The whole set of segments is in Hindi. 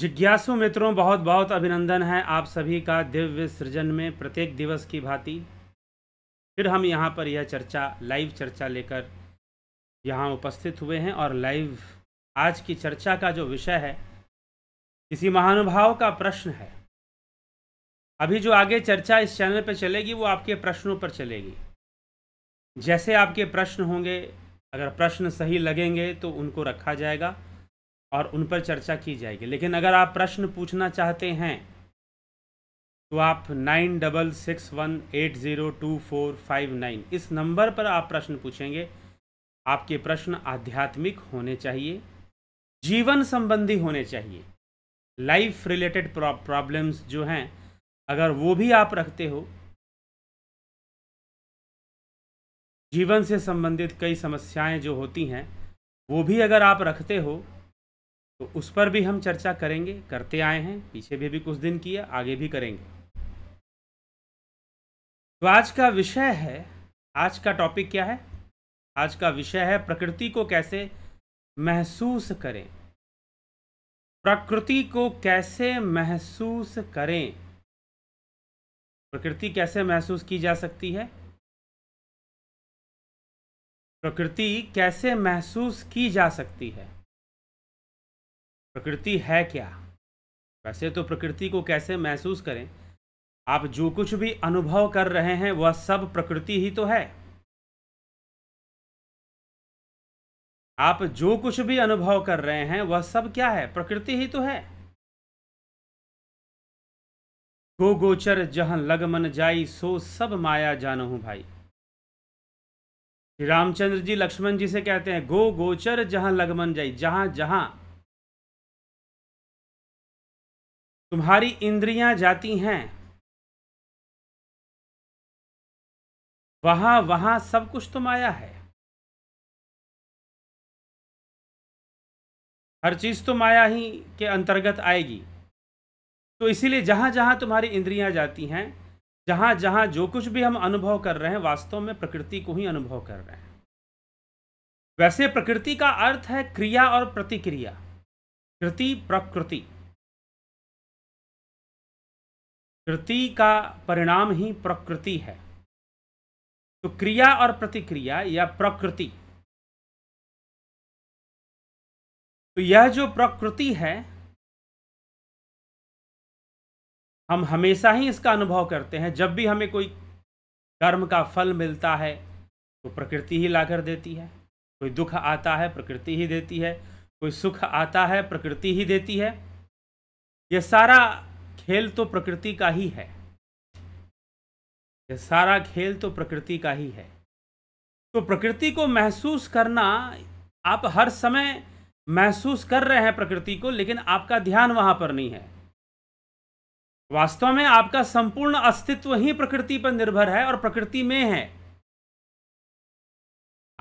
जिज्ञासु मित्रों बहुत बहुत अभिनंदन है आप सभी का दिव्य सृजन में प्रत्येक दिवस की भांति फिर हम यहाँ पर यह चर्चा लाइव चर्चा लेकर यहाँ उपस्थित हुए हैं और लाइव आज की चर्चा का जो विषय है किसी महानुभाव का प्रश्न है अभी जो आगे चर्चा इस चैनल पर चलेगी वो आपके प्रश्नों पर चलेगी जैसे आपके प्रश्न होंगे अगर प्रश्न सही लगेंगे तो उनको रखा जाएगा और उन पर चर्चा की जाएगी लेकिन अगर आप प्रश्न पूछना चाहते हैं तो आप nine double six one eight zero two four five nine इस नंबर पर आप प्रश्न पूछेंगे आपके प्रश्न आध्यात्मिक होने चाहिए जीवन संबंधी होने चाहिए लाइफ रिलेटेड प्रॉब्लम्स जो हैं अगर वो भी आप रखते हो जीवन से संबंधित कई समस्याएं जो होती हैं वो भी अगर आप रखते हो तो उस पर भी हम चर्चा करेंगे करते आए हैं पीछे भी भी कुछ दिन किया आगे भी करेंगे तो आज का विषय है आज का टॉपिक क्या है आज का विषय है प्रकृति को कैसे महसूस करें प्रकृति को कैसे महसूस करें प्रकृति कैसे महसूस की जा सकती है प्रकृति कैसे महसूस की जा सकती है प्रकृति है क्या वैसे तो प्रकृति को कैसे महसूस करें आप जो कुछ भी अनुभव कर रहे हैं वह सब प्रकृति ही तो है आप जो कुछ भी अनुभव कर रहे हैं वह सब क्या है प्रकृति ही तो है गो गोचर जहां लग मन जाई सो सब माया हूं भाई रामचंद्र जी लक्ष्मण जी से कहते हैं गो गोचर जहां लग मन जाई जहां जहां तुम्हारी इंद्रियां जाती हैं वहां वहां सब कुछ तुम आया है हर चीज तो माया ही के अंतर्गत आएगी तो इसीलिए जहां जहां तुम्हारी इंद्रियां जाती हैं जहां जहां जो कुछ भी हम अनुभव कर रहे हैं वास्तव में प्रकृति को ही अनुभव कर रहे हैं वैसे प्रकृति का अर्थ है क्रिया और प्रतिक्रिया कृति प्रकृति कृति का परिणाम ही प्रकृति है तो क्रिया और प्रतिक्रिया या प्रकृति तो यह जो प्रकृति है हम हमेशा ही इसका अनुभव करते हैं जब भी हमें कोई कर्म का फल मिलता है तो प्रकृति ही लाकर देती है कोई दुख आता है प्रकृति ही देती है कोई सुख आता है प्रकृति ही देती है यह सारा खेल तो प्रकृति का ही है ये सारा खेल तो प्रकृति का ही है तो प्रकृति को महसूस करना आप हर समय महसूस कर रहे हैं प्रकृति को लेकिन आपका ध्यान वहां पर नहीं है वास्तव में आपका संपूर्ण अस्तित्व ही प्रकृति पर निर्भर है और प्रकृति में है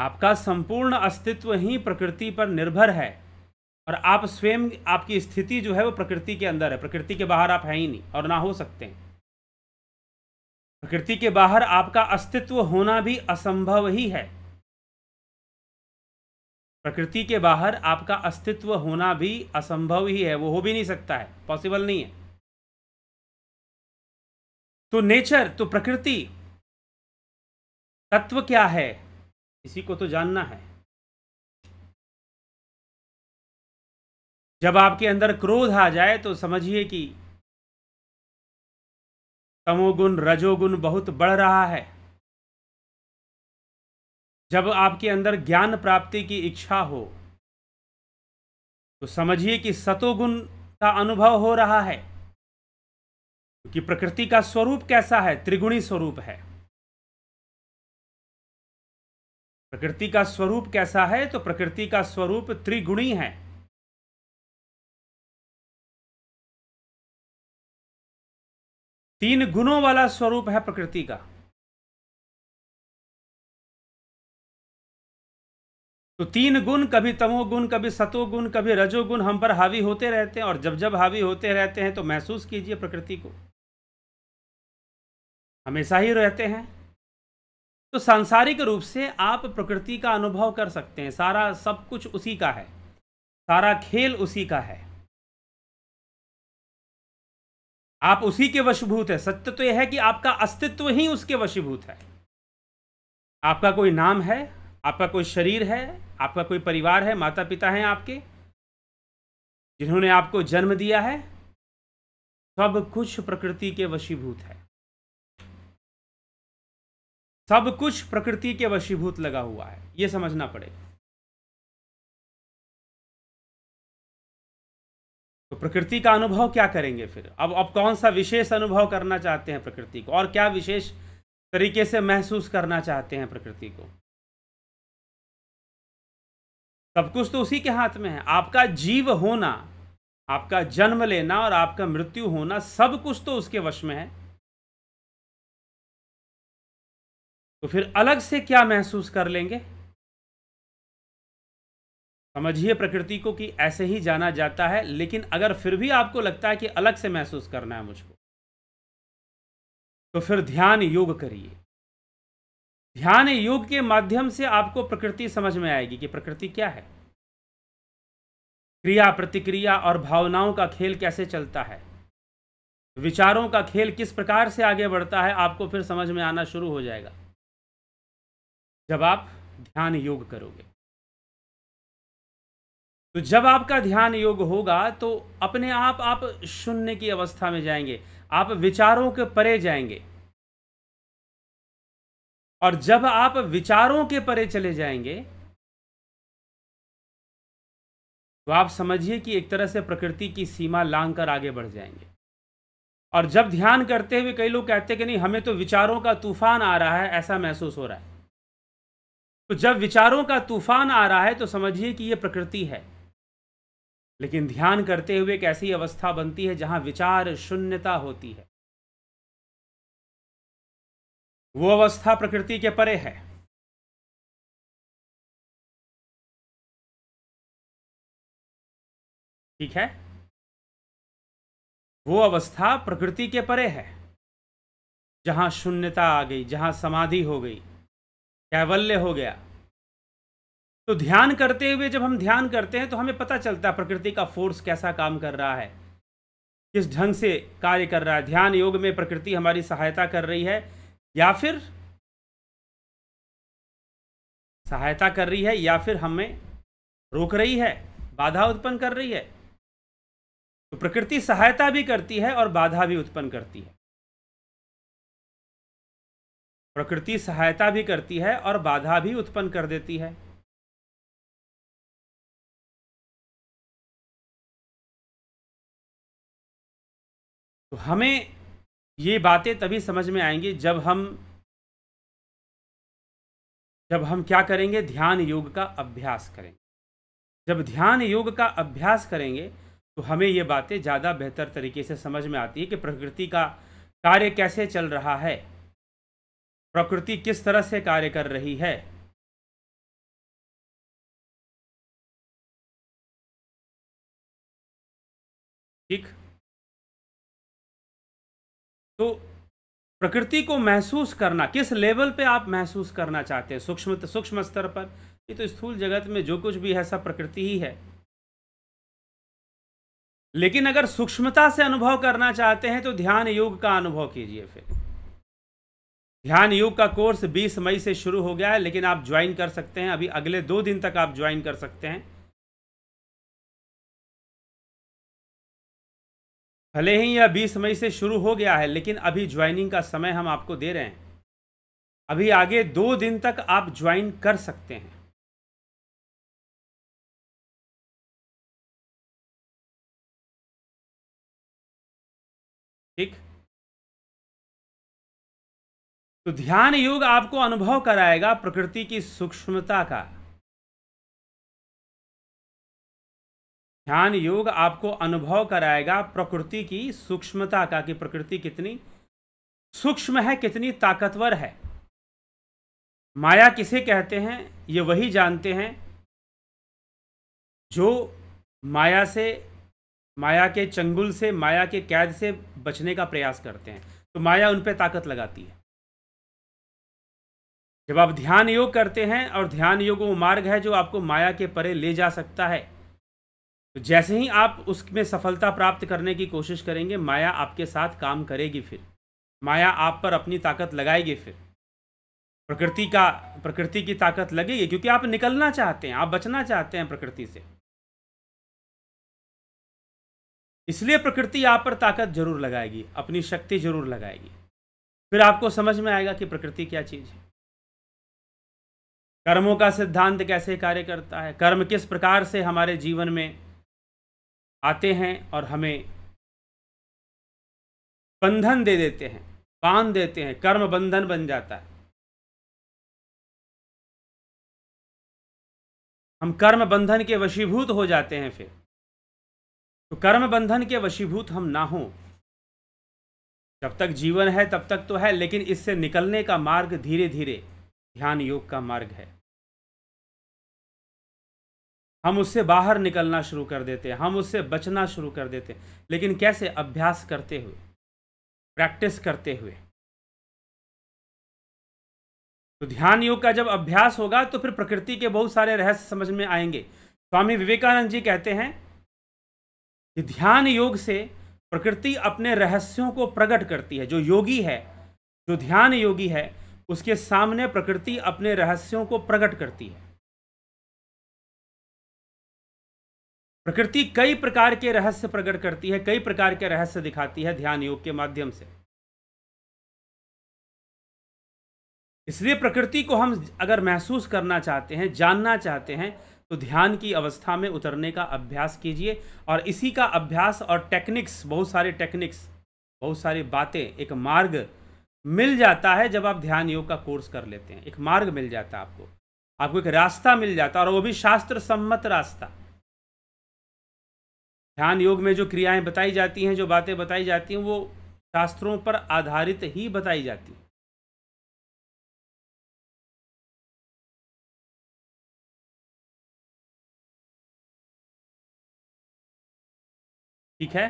आपका संपूर्ण अस्तित्व ही प्रकृति पर निर्भर है और आप स्वयं आपकी स्थिति जो है वो प्रकृति के अंदर है प्रकृति के बाहर आप हैं ही नहीं और ना हो सकते हैं प्रकृति के बाहर आपका अस्तित्व होना भी असंभव ही है प्रकृति के बाहर आपका अस्तित्व होना भी असंभव ही है वो हो भी नहीं सकता है पॉसिबल नहीं है तो नेचर तो प्रकृति तत्व क्या है इसी को तो जानना है जब आपके अंदर क्रोध आ जाए तो समझिए कि तमोगुण रजोगुण बहुत बढ़ रहा है जब आपके अंदर ज्ञान प्राप्ति की इच्छा हो तो समझिए कि सतोगुण का अनुभव हो रहा है क्योंकि प्रकृति का स्वरूप कैसा है त्रिगुणी स्वरूप है प्रकृति का स्वरूप कैसा है तो प्रकृति का स्वरूप त्रिगुणी है तीन गुणों वाला स्वरूप है प्रकृति का तो तीन गुण कभी तमोगुण कभी सतोगुण कभी रजोगुण हम पर हावी होते रहते हैं और जब जब हावी होते रहते हैं तो महसूस कीजिए प्रकृति को हमेशा ही रहते हैं तो सांसारिक रूप से आप प्रकृति का अनुभव कर सकते हैं सारा सब कुछ उसी का है सारा खेल उसी का है आप उसी के वशीभूत है सत्य तो यह है कि आपका अस्तित्व ही उसके वशीभूत है आपका कोई नाम है आपका कोई शरीर है आपका कोई परिवार है माता पिता हैं आपके जिन्होंने आपको जन्म दिया है सब कुछ प्रकृति के वशीभूत है सब कुछ प्रकृति के वशीभूत लगा हुआ है ये समझना पड़ेगा तो प्रकृति का अनुभव क्या करेंगे फिर अब अब कौन सा विशेष अनुभव करना चाहते हैं प्रकृति को और क्या विशेष तरीके से महसूस करना चाहते हैं प्रकृति को सब कुछ तो उसी के हाथ में है आपका जीव होना आपका जन्म लेना और आपका मृत्यु होना सब कुछ तो उसके वश में है तो फिर अलग से क्या महसूस कर लेंगे समझिए प्रकृति को कि ऐसे ही जाना जाता है लेकिन अगर फिर भी आपको लगता है कि अलग से महसूस करना है मुझको तो फिर ध्यान योग करिए ध्यान योग के माध्यम से आपको प्रकृति समझ में आएगी कि प्रकृति क्या है क्रिया प्रतिक्रिया और भावनाओं का खेल कैसे चलता है विचारों का खेल किस प्रकार से आगे बढ़ता है आपको फिर समझ में आना शुरू हो जाएगा जब आप ध्यान योग करोगे तो जब आपका ध्यान योग होगा तो अपने आप आप शून्य की अवस्था में जाएंगे आप विचारों के परे जाएंगे और जब आप विचारों के परे चले जाएंगे तो आप समझिए कि एक तरह से प्रकृति की सीमा लांग कर आगे बढ़ जाएंगे और जब ध्यान करते हुए कई लोग कहते हैं कि नहीं हमें तो विचारों का तूफान आ रहा है ऐसा महसूस हो रहा है तो जब विचारों का तूफान आ रहा है तो समझिए कि ये प्रकृति है लेकिन ध्यान करते हुए एक ऐसी अवस्था बनती है जहां विचार शून्यता होती है वो अवस्था प्रकृति के परे है ठीक है वो अवस्था प्रकृति के परे है जहां शून्यता आ गई जहां समाधि हो गई कैवल्य हो गया तो ध्यान करते हुए जब हम ध्यान करते हैं तो हमें पता चलता है प्रकृति का फोर्स कैसा काम कर रहा है किस ढंग से कार्य कर रहा है ध्यान योग में प्रकृति हमारी सहायता कर रही है या फिर सहायता कर रही है या फिर हमें रोक रही है बाधा उत्पन्न कर रही है तो प्रकृति सहायता भी करती है और बाधा भी उत्पन्न करती है प्रकृति सहायता भी करती है और बाधा भी उत्पन्न कर देती है तो हमें ये बातें तभी समझ में आएंगी जब हम जब हम क्या करेंगे ध्यान योग का अभ्यास करेंगे जब ध्यान योग का अभ्यास करेंगे तो हमें ये बातें ज़्यादा बेहतर तरीके से समझ में आती है कि प्रकृति का कार्य कैसे चल रहा है प्रकृति किस तरह से कार्य कर रही है ठीक तो प्रकृति को महसूस करना किस लेवल पे आप महसूस करना चाहते हैं सूक्ष्म सूक्ष्म स्तर पर ये तो स्थूल जगत में जो कुछ भी है सब प्रकृति ही है लेकिन अगर सूक्ष्मता से अनुभव करना चाहते हैं तो ध्यान योग का अनुभव कीजिए फिर ध्यान योग का कोर्स 20 मई से शुरू हो गया है लेकिन आप ज्वाइन कर सकते हैं अभी अगले दो दिन तक आप ज्वाइन कर सकते हैं भले ही यह बीस मई से शुरू हो गया है लेकिन अभी ज्वाइनिंग का समय हम आपको दे रहे हैं अभी आगे दो दिन तक आप ज्वाइन कर सकते हैं ठीक तो ध्यान योग आपको अनुभव कराएगा प्रकृति की सूक्ष्मता का ध्यान योग आपको अनुभव कराएगा प्रकृति की सूक्ष्मता का कि प्रकृति कितनी सूक्ष्म है कितनी ताकतवर है माया किसे कहते हैं ये वही जानते हैं जो माया से माया के चंगुल से माया के कैद से बचने का प्रयास करते हैं तो माया उन पर ताकत लगाती है जब आप ध्यान योग करते हैं और ध्यान योग वो मार्ग है जो आपको माया के परे ले जा सकता है तो जैसे ही आप उसमें सफलता प्राप्त करने की कोशिश करेंगे माया आपके साथ काम करेगी फिर माया आप पर अपनी ताकत लगाएगी फिर प्रकृति का प्रकृति की ताकत लगेगी क्योंकि आप निकलना चाहते हैं आप बचना चाहते हैं प्रकृति से इसलिए प्रकृति आप पर ताकत जरूर लगाएगी अपनी शक्ति जरूर लगाएगी फिर आपको समझ में आएगा कि प्रकृति क्या चीज़ है कर्मों का सिद्धांत कैसे कार्य करता है कर्म किस प्रकार से हमारे जीवन में आते हैं और हमें बंधन दे देते हैं बांध देते हैं कर्म बंधन बन जाता है हम कर्म बंधन के वशीभूत हो जाते हैं फिर तो कर्म बंधन के वशीभूत हम ना हों जब तक जीवन है तब तक तो है लेकिन इससे निकलने का मार्ग धीरे धीरे ध्यान योग का मार्ग है हम उससे बाहर निकलना शुरू कर देते हैं हम उससे बचना शुरू कर देते हैं लेकिन कैसे अभ्यास करते हुए प्रैक्टिस करते हुए तो ध्यान योग का जब अभ्यास होगा तो फिर प्रकृति के बहुत सारे रहस्य समझ में आएंगे स्वामी विवेकानंद जी कहते हैं कि ध्यान योग से प्रकृति अपने रहस्यों को प्रकट करती है जो योगी है जो ध्यान योगी है उसके सामने प्रकृति अपने रहस्यों को प्रकट करती है प्रकृति कई प्रकार के रहस्य प्रकट करती है कई प्रकार के रहस्य दिखाती है ध्यान योग के माध्यम से इसलिए प्रकृति को हम अगर महसूस करना चाहते हैं जानना चाहते हैं तो ध्यान की अवस्था में उतरने का अभ्यास कीजिए और इसी का अभ्यास और टेक्निक्स बहुत सारे टेक्निक्स बहुत सारी बातें एक मार्ग मिल जाता है जब आप ध्यान योग का कोर्स कर लेते हैं एक मार्ग मिल जाता है आपको आपको एक रास्ता मिल जाता है और वो भी शास्त्र सम्मत रास्ता ध्यान योग में जो क्रियाएं बताई जाती हैं जो बातें बताई जाती हैं वो शास्त्रों पर आधारित ही बताई जाती हैं ठीक है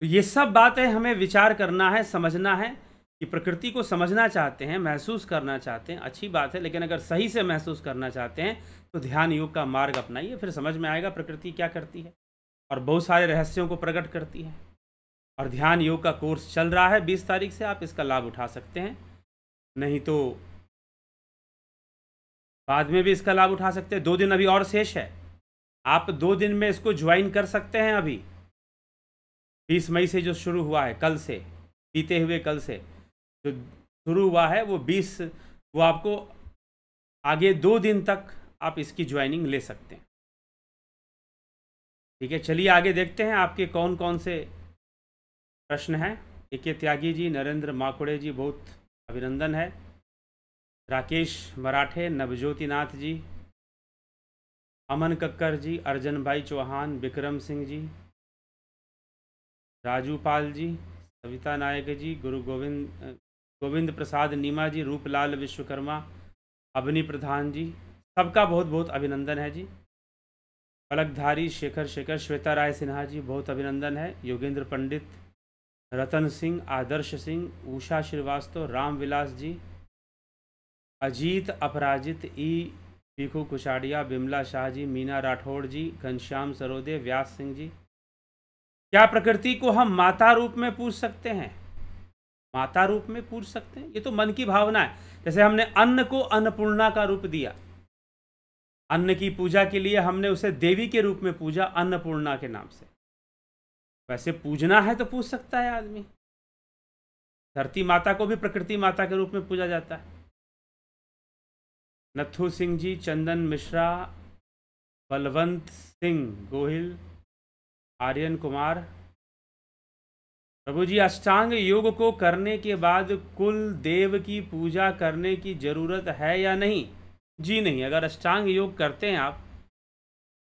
तो ये सब बातें हमें विचार करना है समझना है कि प्रकृति को समझना चाहते हैं महसूस करना चाहते हैं अच्छी बात है लेकिन अगर सही से महसूस करना चाहते हैं तो ध्यान योग का मार्ग अपनाइए फिर समझ में आएगा प्रकृति क्या करती है और बहुत सारे रहस्यों को प्रकट करती है और ध्यान योग का कोर्स चल रहा है बीस तारीख से आप इसका लाभ उठा सकते हैं नहीं तो बाद में भी इसका लाभ उठा सकते हैं दो दिन अभी और शेष है आप दो दिन में इसको ज्वाइन कर सकते हैं अभी बीस मई से जो शुरू हुआ है कल से बीते हुए कल से जो शुरू हुआ है वो बीस वो आपको आगे दो दिन तक आप इसकी ज्वाइनिंग ले सकते हैं ठीक है चलिए आगे देखते हैं आपके कौन कौन से प्रश्न हैं ए के त्यागी जी नरेंद्र माकुड़े जी बहुत अभिनंदन है राकेश मराठे नवज्योति नाथ जी अमन कक्कर जी अर्जन भाई चौहान विक्रम सिंह जी राजू पाल जी सविता नायक जी गुरु गोविंद गोविंद प्रसाद नीमा जी रूपलाल विश्वकर्मा अवनी प्रधान जी सबका बहुत बहुत अभिनंदन है जी पलकधारी शेखर शेखर श्वेता राय सिन्हा जी बहुत अभिनंदन है योगेंद्र पंडित रतन सिंह आदर्श सिंह उषा श्रीवास्तव रामविलास जी अजीत अपराजित ई पीखू कुशाड़िया बिमला शाह जी मीना राठौड़ जी घनश्याम सरोदे व्यास सिंह जी क्या प्रकृति को हम माता रूप में पूछ सकते हैं माता रूप में पूज सकते हैं ये तो मन की भावना है जैसे हमने अन्न को अन्नपूर्णा का रूप दिया अन्न की पूजा के लिए हमने उसे देवी के रूप में पूजा अन्नपूर्णा के नाम से वैसे पूजना है तो पूज सकता है आदमी धरती माता को भी प्रकृति माता के रूप में पूजा जाता है नथु सिंह जी चंदन मिश्रा बलवंत सिंह गोहिल आर्यन कुमार प्रभु जी अष्टांग योग को करने के बाद कुल देव की पूजा करने की जरूरत है या नहीं जी नहीं अगर अष्टांग योग करते हैं आप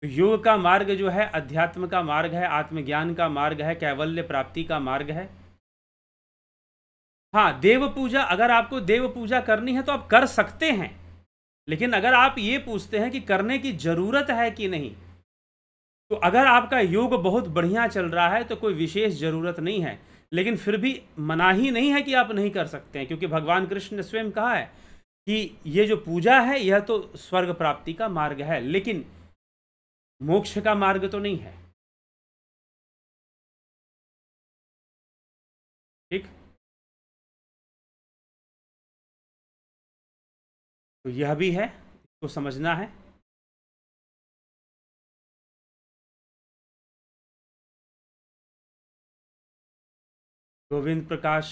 तो योग का मार्ग जो है अध्यात्म का मार्ग है आत्मज्ञान का मार्ग है कैवल्य प्राप्ति का मार्ग है हाँ देव पूजा अगर आपको देव पूजा करनी है तो आप कर सकते हैं लेकिन अगर आप ये पूछते हैं कि करने की ज़रूरत है कि नहीं तो अगर आपका योग बहुत बढ़िया चल रहा है तो कोई विशेष ज़रूरत नहीं है लेकिन फिर भी मना ही नहीं है कि आप नहीं कर सकते हैं क्योंकि भगवान कृष्ण ने स्वयं कहा है कि ये जो पूजा है यह तो स्वर्ग प्राप्ति का मार्ग है लेकिन मोक्ष का मार्ग तो नहीं है ठीक तो यह भी है इसको समझना है Govind Prakash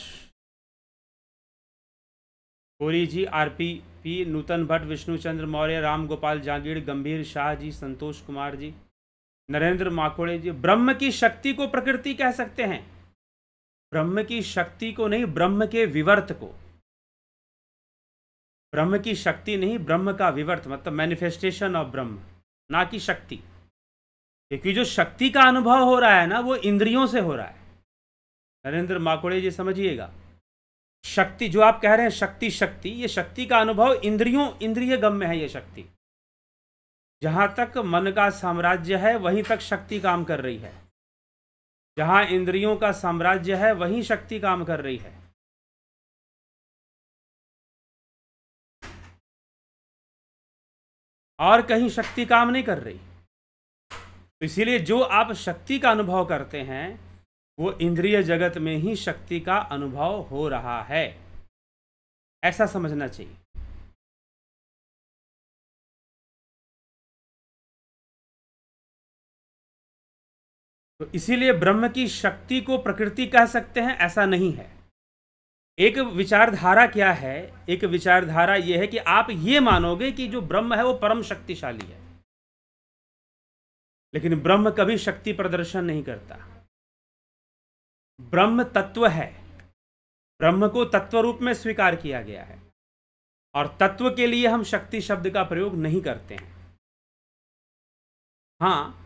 Gauri ji R P P Nutan Bhatt Vishnuchandra Maurya Ram Gopal Jagir Gambhir Shah जी संतोष कुमार जी नरेंद्र माकोड़े जी ब्रह्म की शक्ति को प्रकृति कह सकते हैं ब्रह्म की शक्ति को नहीं ब्रह्म के विवर्त को ब्रह्म की शक्ति नहीं ब्रह्म का विवर्त मतलब मैनिफेस्टेशन ऑफ ब्रह्म ना कि शक्ति क्योंकि जो शक्ति का अनुभव हो रहा है ना वो इंद्रियों से हो रहा है नरेंद्र माकोड़े जी समझिएगा शक्ति जो आप कह रहे हैं शक्ति शक्ति ये शक्ति का अनुभव इंद्रियों इंद्रिय गम में है ये शक्ति जहां तक मन का साम्राज्य है वहीं तक शक्ति काम कर रही है जहां इंद्रियों का साम्राज्य है वहीं शक्ति काम कर रही है और कहीं शक्ति काम नहीं कर रही तो इसीलिए जो आप शक्ति का अनुभव करते हैं वो इंद्रिय जगत में ही शक्ति का अनुभव हो रहा है ऐसा समझना चाहिए तो इसीलिए ब्रह्म की शक्ति को प्रकृति कह सकते हैं ऐसा नहीं है एक विचारधारा क्या है एक विचारधारा यह है कि आप ये मानोगे कि जो ब्रह्म है वो परम शक्तिशाली है लेकिन ब्रह्म कभी शक्ति प्रदर्शन नहीं करता ब्रह्म तत्व है ब्रह्म को तत्व रूप में स्वीकार किया गया है और तत्व के लिए हम शक्ति शब्द का प्रयोग नहीं करते हैं हाँ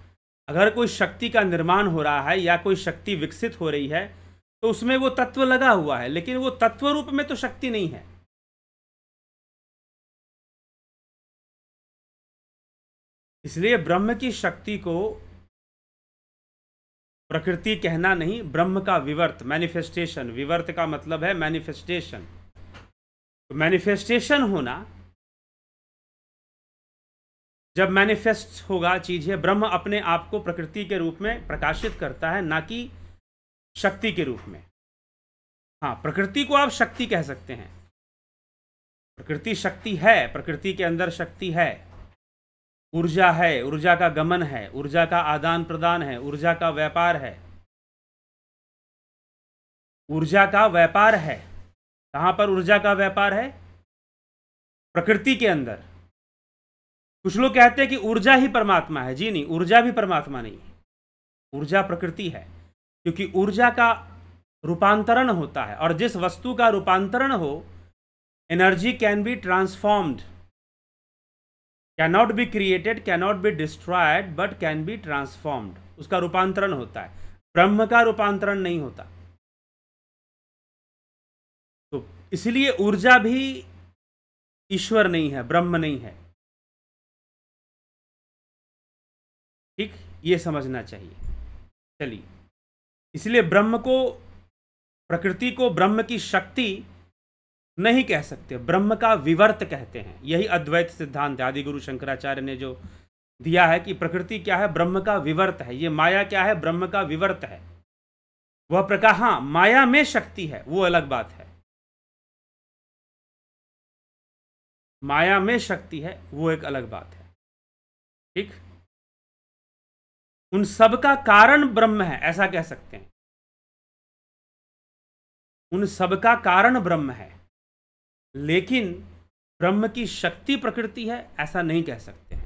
अगर कोई शक्ति का निर्माण हो रहा है या कोई शक्ति विकसित हो रही है तो उसमें वो तत्व लगा हुआ है लेकिन वो तत्व रूप में तो शक्ति नहीं है इसलिए ब्रह्म की शक्ति को प्रकृति कहना नहीं ब्रह्म का विवर्त मैनिफेस्टेशन विवर्त का मतलब है मैनिफेस्टेशन मैनिफेस्टेशन तो होना जब मैनिफेस्ट होगा चीज है ब्रह्म अपने आप को प्रकृति के रूप में प्रकाशित करता है ना कि शक्ति के रूप में हाँ प्रकृति को आप शक्ति कह सकते हैं प्रकृति शक्ति है प्रकृति के अंदर शक्ति है ऊर्जा है ऊर्जा का गमन है ऊर्जा का आदान प्रदान है ऊर्जा का व्यापार है ऊर्जा का व्यापार है कहाँ पर ऊर्जा का व्यापार है प्रकृति के अंदर कुछ लोग कहते हैं कि ऊर्जा ही परमात्मा है जी नहीं ऊर्जा भी परमात्मा नहीं है ऊर्जा प्रकृति है क्योंकि ऊर्जा का रूपांतरण होता है और जिस वस्तु का रूपांतरण हो energy can be transformed cannot be created cannot be destroyed but can be transformed उसका रूपांतरण होता है ब्रह्म का रूपांतरण नहीं होता तो इसलिए ऊर्जा भी ईश्वर नहीं है ब्रह्म नहीं है ठीक ये समझना चाहिए चलिए इसलिए ब्रह्म को प्रकृति को ब्रह्म की शक्ति नहीं कह सकते ब्रह्म का विवर्त कहते हैं यही अद्वैत सिद्धांत आदि गुरु शंकराचार्य ने जो दिया है कि प्रकृति क्या है ब्रह्म का विवर्त है ये माया क्या है ब्रह्म का विवर्त है वह प्रकार हाँ माया में शक्ति है वो अलग बात है माया में शक्ति है वो एक अलग बात है ठीक उन सब का कारण ब्रह्म है ऐसा कह सकते हैं उन सब का कारण ब्रह्म है लेकिन ब्रह्म की शक्ति प्रकृति है ऐसा नहीं कह सकते हैं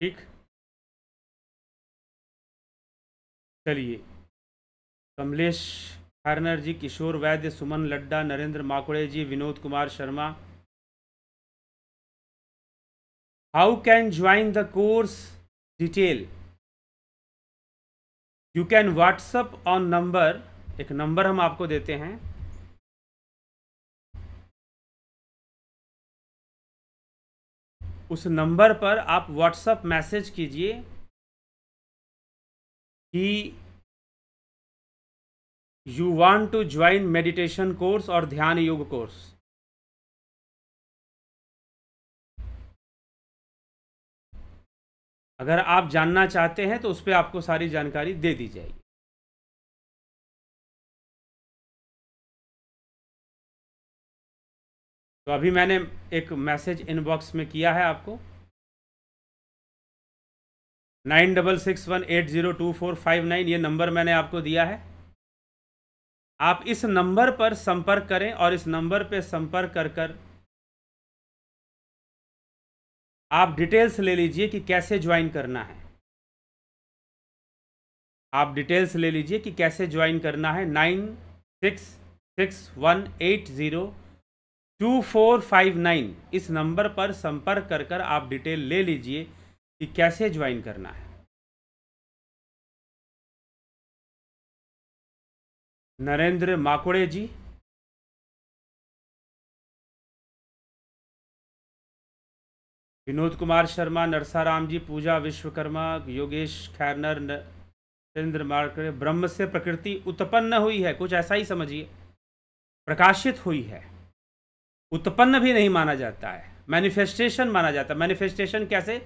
ठीक चलिए Kamlesh हरनर ji Kishor Vaidya Suman Ladda Narendra Makude ji Vinod Kumar Sharma how can join the course detail you can WhatsApp on number एक नंबर हम आपको देते हैं उस नंबर पर आप व्हाट्सअप मैसेज कीजिए कि you want to join meditation course और ध्यान योग कोर्स अगर आप जानना चाहते हैं तो उस पर आपको सारी जानकारी दे दी जाएगी तो अभी मैंने एक मैसेज इनबॉक्स में किया है आपको nine double six one eight zero two four five nine ये नंबर मैंने आपको दिया है आप इस नंबर पर संपर्क करें और इस नंबर पर संपर्क कर कर आप डिटेल्स ले लीजिए कि कैसे ज्वाइन करना है आप डिटेल्स ले लीजिए कि कैसे ज्वाइन करना है nine six six one eight zero two four five nine इस नंबर पर संपर्क कर कर आप डिटेल ले लीजिए कि कैसे ज्वाइन करना है नरेंद्र माकोड़े जी विनोद कुमार शर्मा नरसाराम जी पूजा विश्वकर्मा योगेश खैरनर नरेंद्र मार्कर ब्रह्म से प्रकृति उत्पन्न हुई है कुछ ऐसा ही समझिए प्रकाशित हुई है उत्पन्न भी नहीं माना जाता है मैनिफेस्टेशन माना जाता है मैनिफेस्टेशन कैसे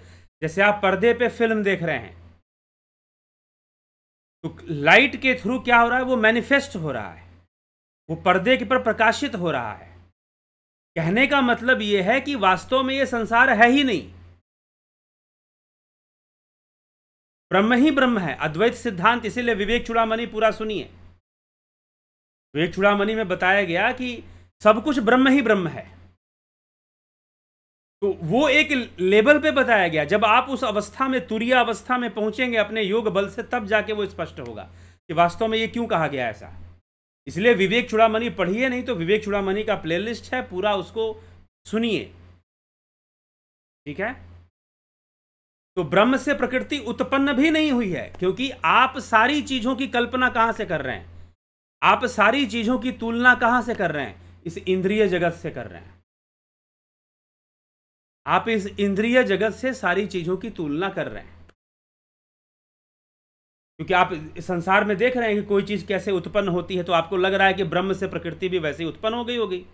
जैसे आप पर्दे पे फिल्म देख रहे हैं तो लाइट के थ्रू क्या हो रहा है वो मैनिफेस्ट हो रहा है वो पर्दे के पर प्रकाशित हो रहा है कहने का मतलब यह है कि वास्तव में यह संसार है ही नहीं ब्रह्म ही ब्रह्म है अद्वैत सिद्धांत इसीलिए विवेक चुड़ामणि पूरा सुनिए विवेक चुड़ामणि में बताया गया कि सब कुछ ब्रह्म ही ब्रह्म है तो वो एक लेवल पे बताया गया जब आप उस अवस्था में तुरिया अवस्था में पहुंचेंगे अपने योग बल से तब जाके वो स्पष्ट होगा कि वास्तव में ये क्यों कहा गया ऐसा इसलिए विवेक चुड़ामणि पढ़िए नहीं तो विवेक चुड़ामणि का प्लेलिस्ट है पूरा उसको सुनिए ठीक है तो ब्रह्म से प्रकृति उत्पन्न भी नहीं हुई है क्योंकि आप सारी चीजों की कल्पना कहां से कर रहे हैं आप सारी चीजों की तुलना कहां से कर रहे हैं इस इंद्रिय जगत से कर रहे हैं आप इस इंद्रिय जगत से सारी चीजों की तुलना कर रहे हैं क्योंकि आप संसार में देख रहे हैं कि कोई चीज़ कैसे उत्पन्न होती है तो आपको लग रहा है कि ब्रह्म से प्रकृति भी वैसे ही उत्पन्न हो गई होगी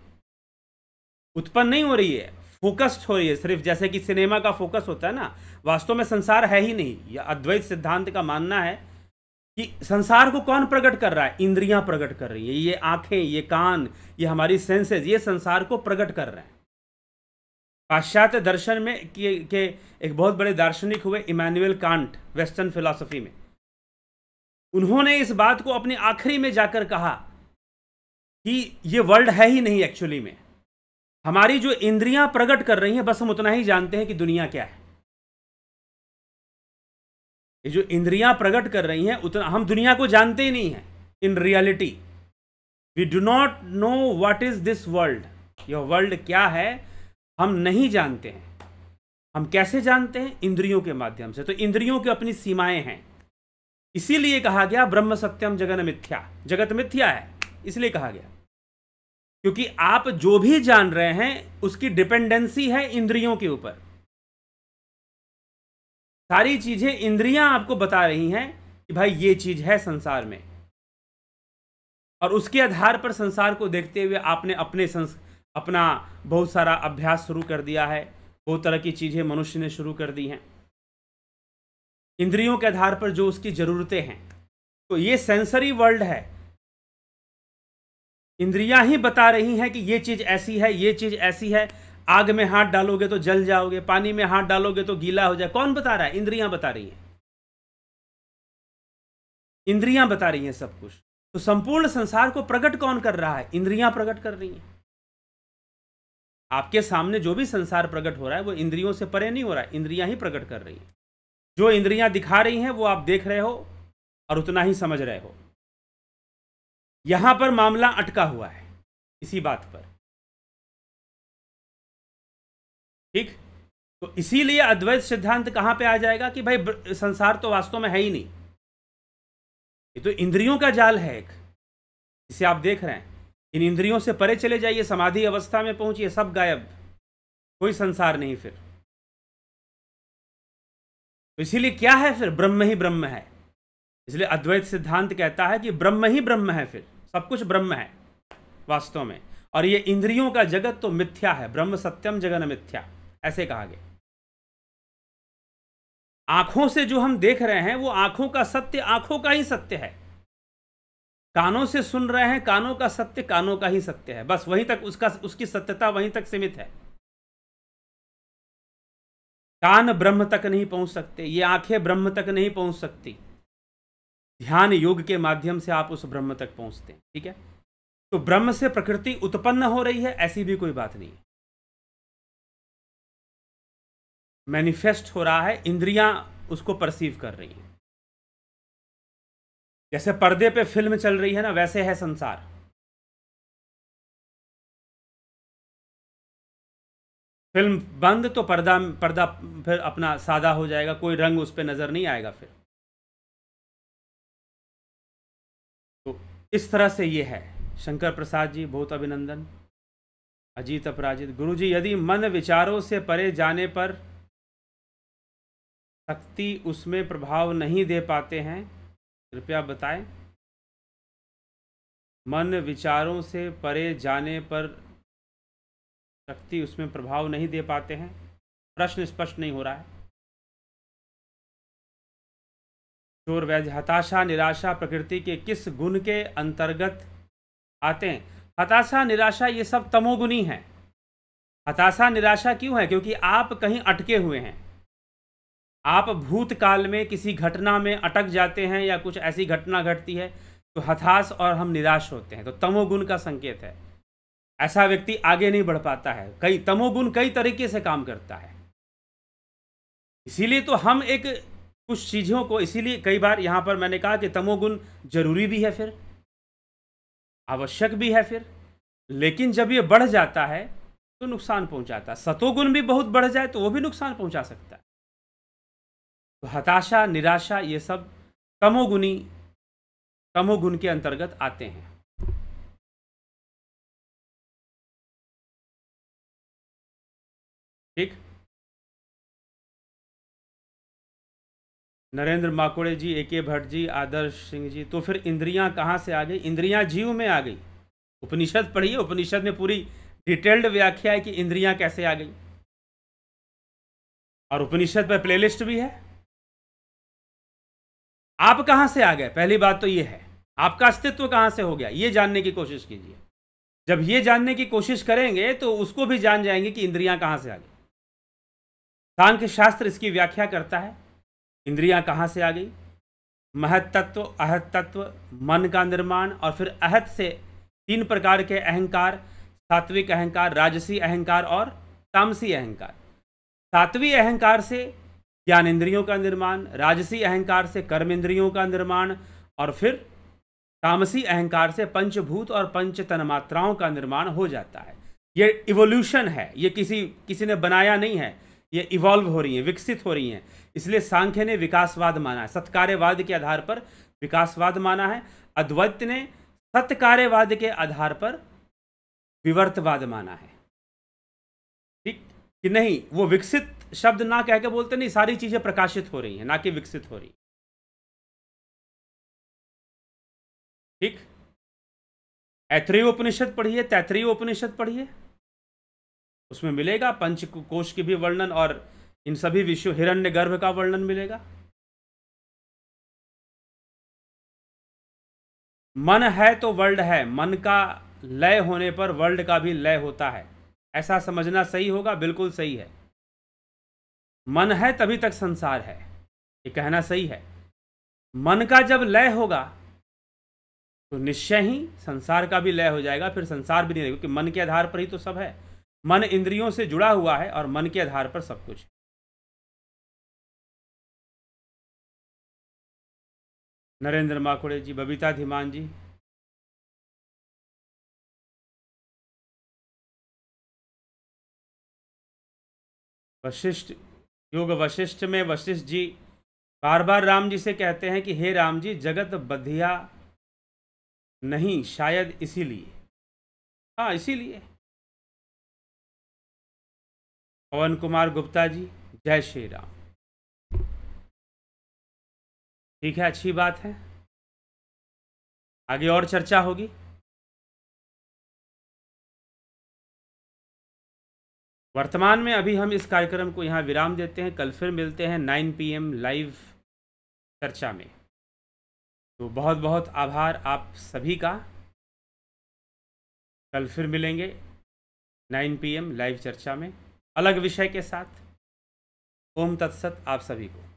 उत्पन्न नहीं हो रही है फोकस्ड हो रही है सिर्फ जैसे कि सिनेमा का फोकस होता है ना वास्तव में संसार है ही नहीं यह अद्वैत सिद्धांत का मानना है कि संसार को कौन प्रकट कर रहा है इंद्रियां प्रकट कर रही है ये आंखें ये कान ये हमारी सेंसेज ये संसार को प्रकट कर रहे हैं पाश्चात्य दर्शन में के, के एक बहुत बड़े दार्शनिक हुए इमैनुअल कांट वेस्टर्न फिलोसफी में उन्होंने इस बात को अपने आखिरी में जाकर कहा कि ये वर्ल्ड है ही नहीं एक्चुअली में हमारी जो इंद्रियां प्रकट कर रही हैं बस हम उतना ही जानते हैं कि दुनिया क्या है ये जो इंद्रियां प्रकट कर रही हैं उतना हम दुनिया को जानते ही नहीं हैं in reality we do not know what is this world यह वर्ल्ड क्या है हम नहीं जानते हैं हम कैसे जानते हैं इंद्रियों के माध्यम से तो इंद्रियों की अपनी सीमाएं हैं इसीलिए कहा गया ब्रह्म सत्यम जगन मिथ्या जगत मिथ्या है इसलिए कहा गया क्योंकि आप जो भी जान रहे हैं उसकी डिपेंडेंसी है इंद्रियों के ऊपर सारी चीजें इंद्रियां आपको बता रही हैं कि भाई ये चीज है संसार में और उसके आधार पर संसार को देखते हुए आपने अपने संस अपना बहुत सारा अभ्यास शुरू कर दिया है बहुत तरह की चीज़ें मनुष्य ने शुरू कर दी हैं इंद्रियों के आधार पर जो उसकी ज़रूरतें हैं तो ये सेंसरी वर्ल्ड है इंद्रियां ही बता रही हैं कि ये चीज़ ऐसी है ये चीज़ ऐसी है आग में हाथ डालोगे तो जल जाओगे पानी में हाथ डालोगे तो गीला हो जाए कौन बता रहा है इंद्रियां बता रही हैं इंद्रियां बता रही हैं सब कुछ तो संपूर्ण संसार को प्रकट कौन कर रहा है इंद्रियां प्रकट कर रही हैं आपके सामने जो भी संसार प्रकट हो रहा है वो इंद्रियों से परे नहीं हो रहा है इंद्रियां ही प्रकट कर रही हैं जो इंद्रियां दिखा रही हैं वो आप देख रहे हो और उतना ही समझ रहे हो यहां पर मामला अटका हुआ है इसी बात पर ठीक तो इसीलिए अद्वैत सिद्धांत कहां पे आ जाएगा कि भाई संसार तो वास्तव में है ही नहीं ये तो इंद्रियों का जाल है एक इसे आप देख रहे हैं इन इंद्रियों से परे चले जाइए समाधि अवस्था में पहुंचिए सब गायब कोई संसार नहीं फिर तो इसीलिए क्या है फिर ब्रह्म ही ब्रह्म है इसलिए अद्वैत सिद्धांत कहता है कि ब्रह्म ही ब्रह्म है फिर सब कुछ ब्रह्म है वास्तव में और ये इंद्रियों का जगत तो मिथ्या है ब्रह्म सत्यम जगन मिथ्या ऐसे कहा गया आंखों से जो हम देख रहे हैं वो आंखों का सत्य आंखों का ही सत्य है कानों से सुन रहे हैं कानों का सत्य कानों का ही सत्य है बस वहीं तक उसका उसकी सत्यता वहीं तक सीमित है कान ब्रह्म तक नहीं पहुंच सकते ये आंखें ब्रह्म तक नहीं पहुंच सकती ध्यान योग के माध्यम से आप उस ब्रह्म तक पहुंचते हैं ठीक है तो ब्रह्म से प्रकृति उत्पन्न हो रही है ऐसी भी कोई बात नहीं है मैनिफेस्ट हो रहा है इंद्रियां उसको परसीव कर रही हैं जैसे पर्दे पे फिल्म चल रही है ना वैसे है संसार फिल्म बंद तो पर्दा पर्दा फिर अपना सादा हो जाएगा कोई रंग उस पर नज़र नहीं आएगा फिर तो इस तरह से ये है शंकर प्रसाद जी बहुत अभिनंदन अजीत अपराजित गुरु जी यदि मन विचारों से परे जाने पर शक्ति उसमें प्रभाव नहीं दे पाते हैं कृपया बताएं मन विचारों से परे जाने पर शक्ति उसमें प्रभाव नहीं दे पाते हैं प्रश्न स्पष्ट नहीं हो रहा है चोर वैज हताशा निराशा प्रकृति के किस गुण के अंतर्गत आते हैं हताशा निराशा ये सब तमोगुनी हैं हताशा निराशा क्यों है क्योंकि आप कहीं अटके हुए हैं आप भूतकाल में किसी घटना में अटक जाते हैं या कुछ ऐसी घटना घटती है तो हताश और हम निराश होते हैं तो तमोगुण का संकेत है ऐसा व्यक्ति आगे नहीं बढ़ पाता है कई तमोगुण कई तरीके से काम करता है इसीलिए तो हम एक कुछ चीज़ों को इसीलिए कई बार यहाँ पर मैंने कहा कि तमोगुण जरूरी भी है फिर आवश्यक भी है फिर लेकिन जब ये बढ़ जाता है तो नुकसान पहुंचाता है सतोगुण भी बहुत बढ़ जाए तो वो भी नुकसान पहुंचा सकता है तो हताशा निराशा ये सब तमोगुणी तमोगुण के अंतर्गत आते हैं ठीक नरेंद्र माकोड़े जी ए के भट्ट जी आदर्श सिंह जी तो फिर इंद्रियां कहाँ से आ गई इंद्रियां जीव में आ गई उपनिषद पढ़िए उपनिषद में पूरी डिटेल्ड व्याख्या है कि इंद्रियां कैसे आ गई और उपनिषद पर प्लेलिस्ट भी है आप कहाँ से आ गए पहली बात तो ये है आपका अस्तित्व कहाँ से हो गया ये जानने की कोशिश कीजिए जब ये जानने की कोशिश करेंगे तो उसको भी जान जाएंगे कि इंद्रियां कहाँ से आ गई सांख्य शास्त्र इसकी व्याख्या करता है इंद्रियां कहाँ से आ गई महत तत्व अहत तत्व मन का निर्माण और फिर अहत से तीन प्रकार के अहंकार सात्विक अहंकार राजसी अहंकार और तामसी अहंकार सात्विक अहंकार से ज्ञान इंद्रियों का निर्माण राजसी अहंकार से कर्म इंद्रियों का निर्माण और फिर तामसी अहंकार से पंचभूत और पंच तन्मात्राओं का निर्माण हो जाता है ये इवोल्यूशन है ये किसी किसी ने बनाया नहीं है ये इवॉल्व हो रही हैं विकसित हो रही हैं इसलिए सांख्य ने विकासवाद माना है सत्कार्यवाद के आधार पर विकासवाद माना है अद्वैत ने सत्कार्यवाद के आधार पर विवर्तवाद माना है ठीक कि नहीं वो विकसित शब्द ना कह के बोलते नहीं सारी चीज़ें प्रकाशित हो रही हैं ना कि विकसित हो रही ठीक ऐत्रीय उपनिषद पढ़िए तैत्रीय उपनिषद पढ़िए उसमें मिलेगा पंच कोश की भी वर्णन और इन सभी विषयों हिरण्य गर्भ का वर्णन मिलेगा मन है तो वर्ल्ड है मन का लय होने पर वर्ल्ड का भी लय होता है ऐसा समझना सही होगा बिल्कुल सही है मन है तभी तक संसार है ये कहना सही है मन का जब लय होगा तो निश्चय ही संसार का भी लय हो जाएगा फिर संसार भी नहीं रहेगा क्योंकि मन के आधार पर ही तो सब है मन इंद्रियों से जुड़ा हुआ है और मन के आधार पर सब कुछ है नरेंद्र माखुड़े जी बबीता धीमान जी वशिष्ठ योग वशिष्ठ में वशिष्ठ जी बार बार राम जी से कहते हैं कि हे राम जी जगत बधिया नहीं शायद इसीलिए हाँ इसीलिए पवन कुमार गुप्ता जी जय श्री राम ठीक है अच्छी बात है आगे और चर्चा होगी वर्तमान में अभी हम इस कार्यक्रम को यहाँ विराम देते हैं कल फिर मिलते हैं 9 पीएम लाइव चर्चा में तो बहुत बहुत आभार आप सभी का कल फिर मिलेंगे 9 पीएम लाइव चर्चा में अलग विषय के साथ ओम तत्सत आप सभी को